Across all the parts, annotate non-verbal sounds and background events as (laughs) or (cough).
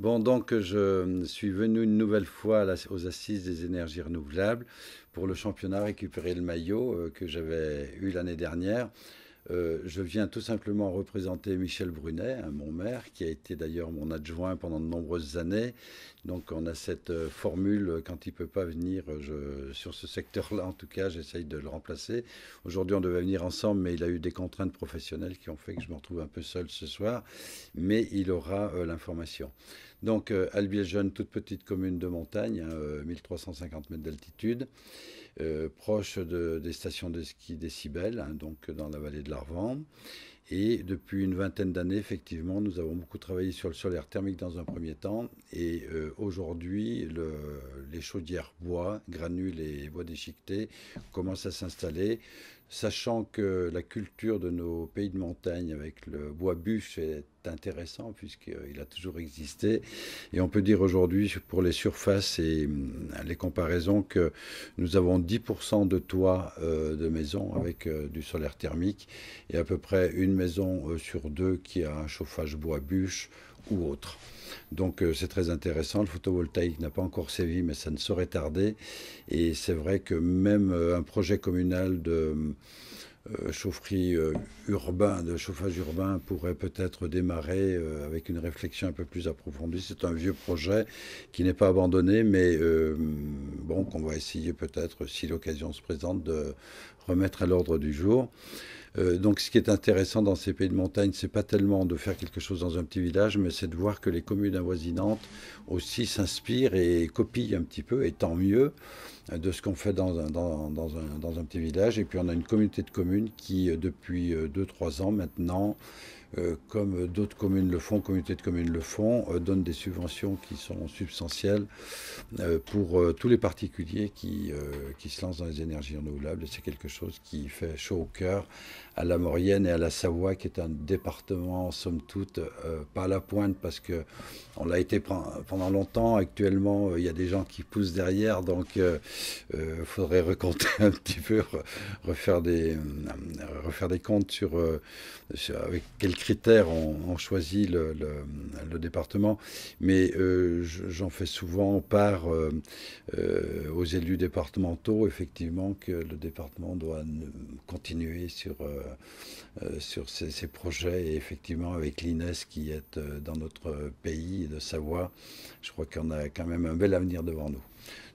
Bon, donc je suis venu une nouvelle fois aux Assises des énergies renouvelables pour le championnat récupérer le maillot euh, que j'avais eu l'année dernière. Euh, je viens tout simplement représenter Michel Brunet, hein, mon maire, qui a été d'ailleurs mon adjoint pendant de nombreuses années. Donc on a cette euh, formule, euh, quand il ne peut pas venir je, sur ce secteur-là, en tout cas, j'essaye de le remplacer. Aujourd'hui, on devait venir ensemble, mais il a eu des contraintes professionnelles qui ont fait que je me retrouve un peu seul ce soir, mais il aura l'information. Donc albiège jeune toute petite commune de montagne, 1350 hein, mètres d'altitude, proche de, des stations de ski des hein, donc dans la vallée de la larvant Et depuis une vingtaine d'années, effectivement, nous avons beaucoup travaillé sur le solaire thermique dans un premier temps. Et euh, aujourd'hui, le, les chaudières bois, granules et bois déchiquetés commencent à s'installer. Sachant que la culture de nos pays de montagne avec le bois bûche est intéressant puisqu'il a toujours existé. Et on peut dire aujourd'hui pour les surfaces et hum, les comparaisons que nous avons 10% de toits euh, de maison avec euh, du solaire thermique et à peu près une maison euh, sur deux qui a un chauffage bois bûche ou autre. Donc euh, c'est très intéressant. Le photovoltaïque n'a pas encore sévi, mais ça ne saurait tarder. Et c'est vrai que même euh, un projet communal de, euh, chaufferie euh, urbain, de chauffage urbain pourrait peut-être démarrer euh, avec une réflexion un peu plus approfondie. C'est un vieux projet qui n'est pas abandonné, mais bon, qu'on va essayer peut-être, si l'occasion se présente, de remettre à l'ordre du jour. donc, ce qui est intéressant dans ces pays de montagne, c'est pas tellement de faire quelque chose dans un petit village, mais c'est de voir que les communes avoisinantes aussi s'inspirent et copient un petit peu, et tant mieux, de ce qu'on fait dans, un, dans un petit village. Et puis, on a une communauté de communes qui, euh, depuis 2-3 euh, ans maintenant, euh, comme d'autres communes le font, communautés de communes le font, donnent des subventions qui sont substantielles pour tous les particuliers qui, qui se lancent dans les énergies renouvelables. c'est quelque chose qui fait chaud au cœur à la Maurienne et à la Savoie, qui est un département, somme toute, pas à la pointe parce que on l'a été pendant longtemps. Actuellement, il y a des gens qui poussent derrière, donc il faudrait recompter (laughs) un petit peu, refaire des, euh, refaire des comptes euh, sur, avec quels critères on, choisit le, département, mais euh, j'en fais souvent part aux élus départementaux, effectivement, que le département doit continuer sur, sur ces, projets, et effectivement, avec l'INES qui est dans notre pays de Savoie, je crois qu'on a quand même un bel avenir devant nous.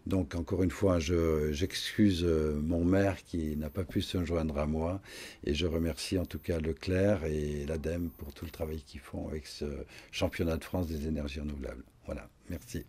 Donc, encore une fois, j'excuse euh, mon maire qui n'a pas pu se joindre à moi. Et je remercie en tout cas Leclerc et l'ADEME pour tout le travail qu'ils font avec ce championnat de France des énergies renouvelables. Voilà, merci.